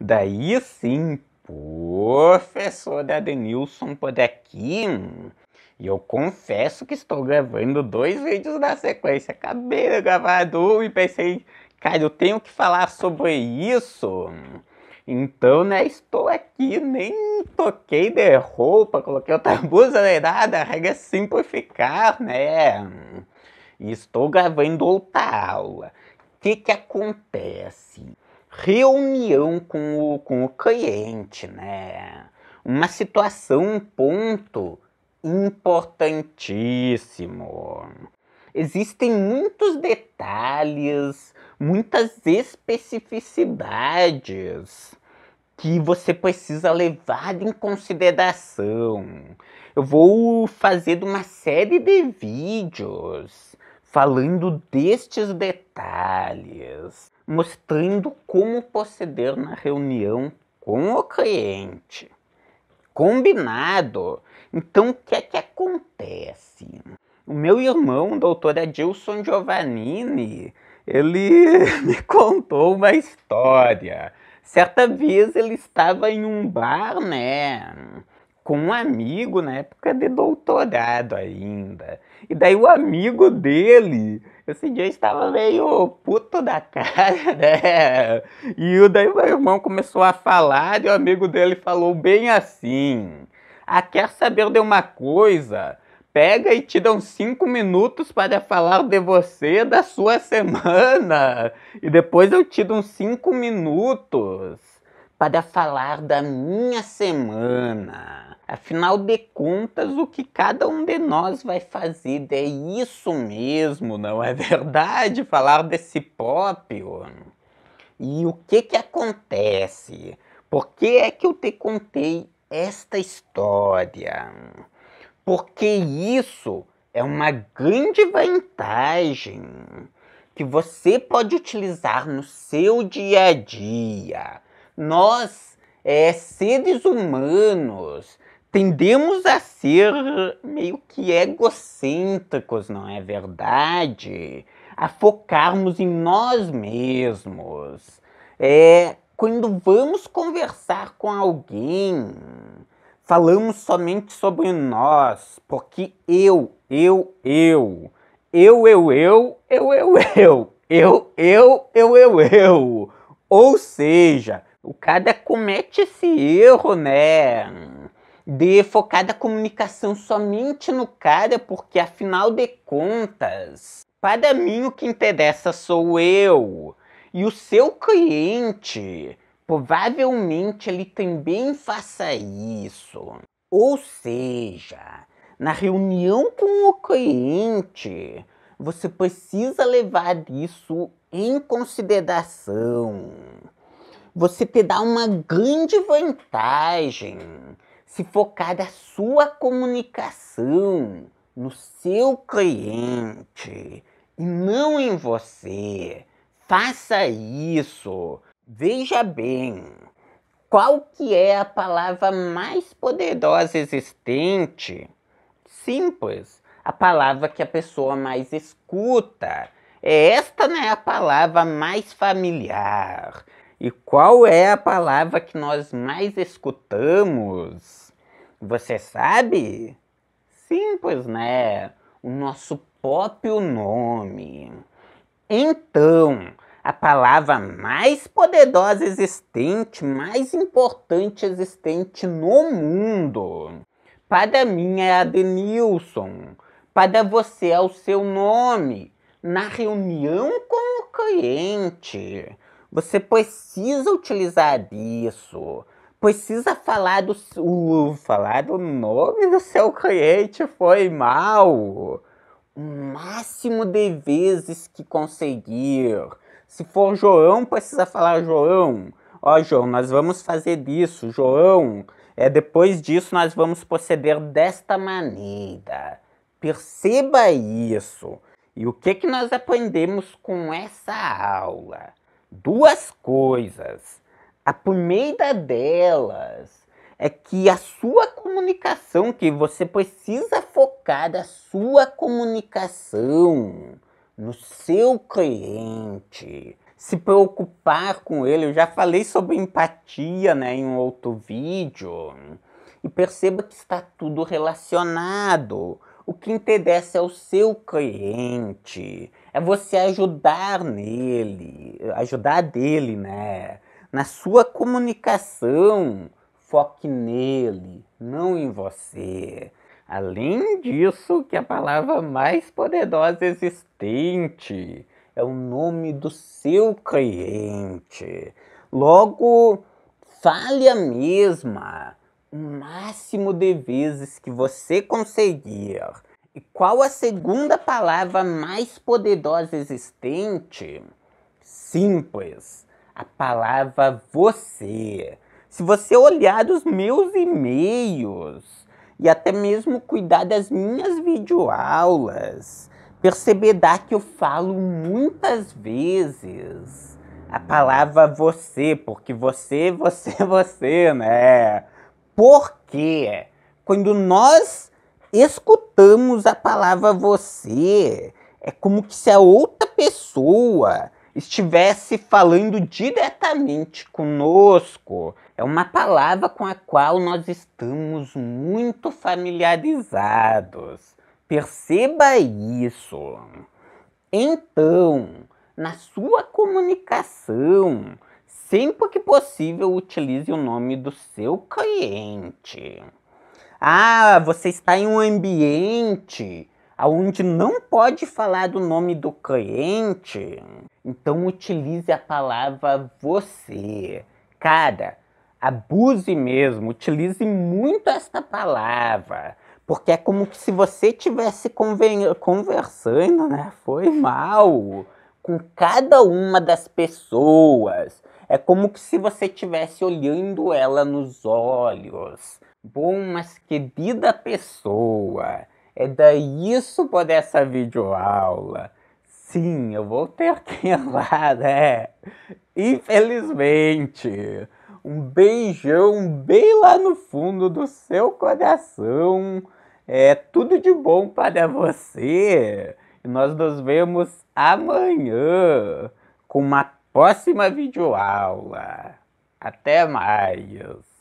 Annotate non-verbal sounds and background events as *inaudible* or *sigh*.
Daí sim, professor Adenilson por aqui. E eu confesso que estou gravando dois vídeos na sequência. Acabei de gravar e pensei, cara, eu tenho que falar sobre isso. Então, né, estou aqui, nem toquei de roupa, coloquei outra *laughs* blusa, nem nada. A regra é simplificar, né? E estou gravando outra aula. O que que acontece? reunião com o, com o cliente, né? Uma situação, um ponto importantíssimo. Existem muitos detalhes, muitas especificidades que você precisa levar em consideração. Eu vou fazer uma série de vídeos falando destes detalhes, mostrando como proceder na reunião com o cliente. Combinado? Então o que é que acontece? O meu irmão, doutor Adilson Giovannini, ele *laughs* me contou uma história. Certa vez ele estava em um bar, né? com um amigo na época de doutorado ainda. E daí o amigo dele, esse dia estava meio puto da cara, *laughs* né? E daí o meu irmão começou a falar e o amigo dele falou bem assim: Ah, quer saber de uma coisa? pega e te dão cinco minutos para falar de você da sua semana. E depois eu te dou cinco minutos para falar da minha semana. Afinal de contas, o que cada um de nós vai fazer é isso mesmo, não é verdade? Falar desse pop. E o que que acontece? Por que é que eu te contei esta história? Porque isso é uma grande vantagem que você pode utilizar no seu dia a dia nós, é, seres humanos, tendemos a ser meio que egocêntricos, não é verdade? A focarmos em nós mesmos. É, quando vamos conversar com alguém, falamos somente sobre nós, porque eu, eu, eu, eu, eu, eu, eu, eu, eu, eu, eu, eu, eu, eu. Ou seja, o cara comete esse erro, né? De focar a comunicação somente no cara, porque afinal de contas, para mim o que interessa sou eu. E o seu cliente provavelmente ele também faça isso. Ou seja, na reunião com o cliente, você precisa levar isso em consideração você te dá uma grande vantagem se focar na sua comunicação, no seu cliente e não em você. Faça isso. Veja bem, qual que é a palavra mais poderosa existente? Simples, a palavra que a pessoa mais escuta. É esta não é a palavra mais familiar. E qual é a palavra que nós mais escutamos? Você sabe? Simples, né? O nosso próprio nome. Então, a palavra mais poderosa existente, mais importante existente no mundo. Para mim é a de Nilson, para você é o seu nome. Na reunião com o cliente, você precisa utilizar isso. Precisa falar do, uh, falar do nome do seu cliente foi mal. O máximo de vezes que conseguir. Se for João, precisa falar João. Ó, oh, João, nós vamos fazer disso. João, é, depois disso nós vamos proceder desta maneira. Perceba isso. E o que, que nós aprendemos com essa aula? duas coisas. A primeira delas é que a sua comunicação, que você precisa focar a sua comunicação no seu cliente, se preocupar com ele. Eu já falei sobre empatia né, em um outro vídeo. E perceba que está tudo relacionado. O que interessa é o seu cliente é você ajudar nele, ajudar dele, né? Na sua comunicação, foque nele, não em você. Além disso, que a palavra mais poderosa existente é o nome do seu cliente. Logo, fale a mesma o máximo de vezes que você conseguir e qual a segunda palavra mais poderosa existente? Simples. A palavra você. Se você olhar os meus e-mails e até mesmo cuidar das minhas videoaulas, perceberá que eu falo muitas vezes a palavra você, porque você, você, *laughs* você, né? Porque quando nós escutamos a palavra você. É como que se a outra pessoa estivesse falando diretamente conosco. É uma palavra com a qual nós estamos muito familiarizados. Perceba isso. Então, na sua comunicação, sempre que possível utilize o nome do seu cliente. Ah, você está em um ambiente onde não pode falar do nome do cliente. Então utilize a palavra você. Cara, abuse mesmo, utilize muito esta palavra. Porque é como que se você estivesse conversando, né? Foi mal. Com cada uma das pessoas. É como que se você estivesse olhando ela nos olhos. Bom, mas querida pessoa, é daí por essa videoaula. Sim, eu vou ter que ir lá, né? Infelizmente. Um beijão bem lá no fundo do seu coração. É tudo de bom para você. E nós nos vemos amanhã com uma próxima videoaula. Até mais.